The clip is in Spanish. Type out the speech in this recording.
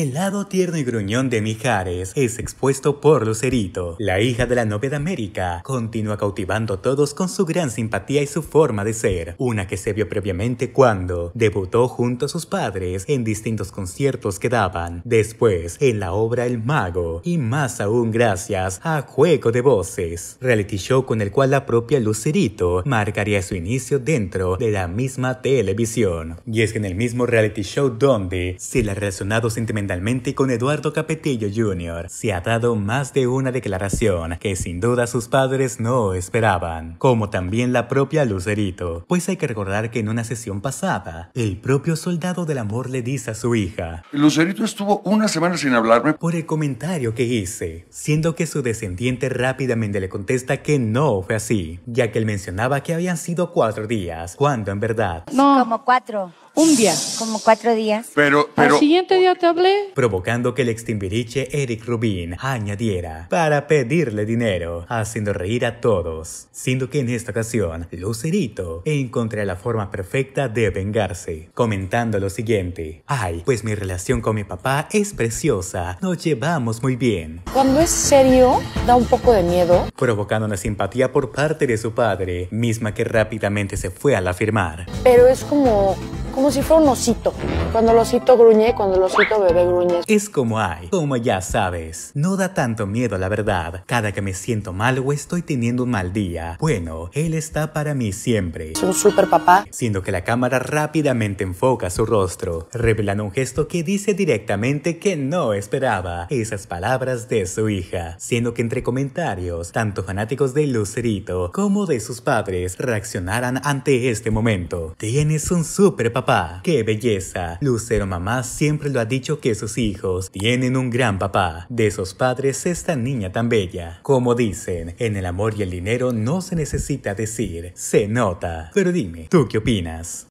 El lado tierno y gruñón de Mijares es expuesto por Lucerito. La hija de la novia de América continúa cautivando a todos con su gran simpatía y su forma de ser, una que se vio previamente cuando debutó junto a sus padres en distintos conciertos que daban, después en la obra El Mago y más aún gracias a Juego de Voces, reality show con el cual la propia Lucerito marcaría su inicio dentro de la misma televisión. Y es que en el mismo reality show donde se la ha relacionado sentimentalmente Finalmente con Eduardo Capetillo Jr. se ha dado más de una declaración que sin duda sus padres no esperaban, como también la propia Lucerito, pues hay que recordar que en una sesión pasada, el propio soldado del amor le dice a su hija, Lucerito estuvo una semana sin hablarme por el comentario que hice, siendo que su descendiente rápidamente le contesta que no fue así, ya que él mencionaba que habían sido cuatro días, cuando en verdad... No, como cuatro. Un día. Como cuatro días. Pero, pero. Al siguiente día te hablé. Provocando que el extimbiriche Eric Rubin añadiera para pedirle dinero, haciendo reír a todos. Siendo que en esta ocasión, Lucerito encontré la forma perfecta de vengarse, comentando lo siguiente: Ay, pues mi relación con mi papá es preciosa, nos llevamos muy bien. Cuando es serio, da un poco de miedo. Provocando una simpatía por parte de su padre, misma que rápidamente se fue al afirmar. Pero es como como si fuera un osito. Cuando el osito gruñe, cuando el osito bebé gruñe. Es como hay, como ya sabes. No da tanto miedo, la verdad. Cada que me siento mal o estoy teniendo un mal día, bueno, él está para mí siempre. Es un super papá. Siendo que la cámara rápidamente enfoca su rostro, revelando un gesto que dice directamente que no esperaba esas palabras de su hija. Siendo que entre comentarios, tanto fanáticos de Lucerito como de sus padres reaccionaran ante este momento. Tienes un super papá ¡Qué belleza! Lucero Mamá siempre lo ha dicho que sus hijos tienen un gran papá. De esos padres esta niña tan bella. Como dicen, en el amor y el dinero no se necesita decir, se nota. Pero dime, ¿tú qué opinas?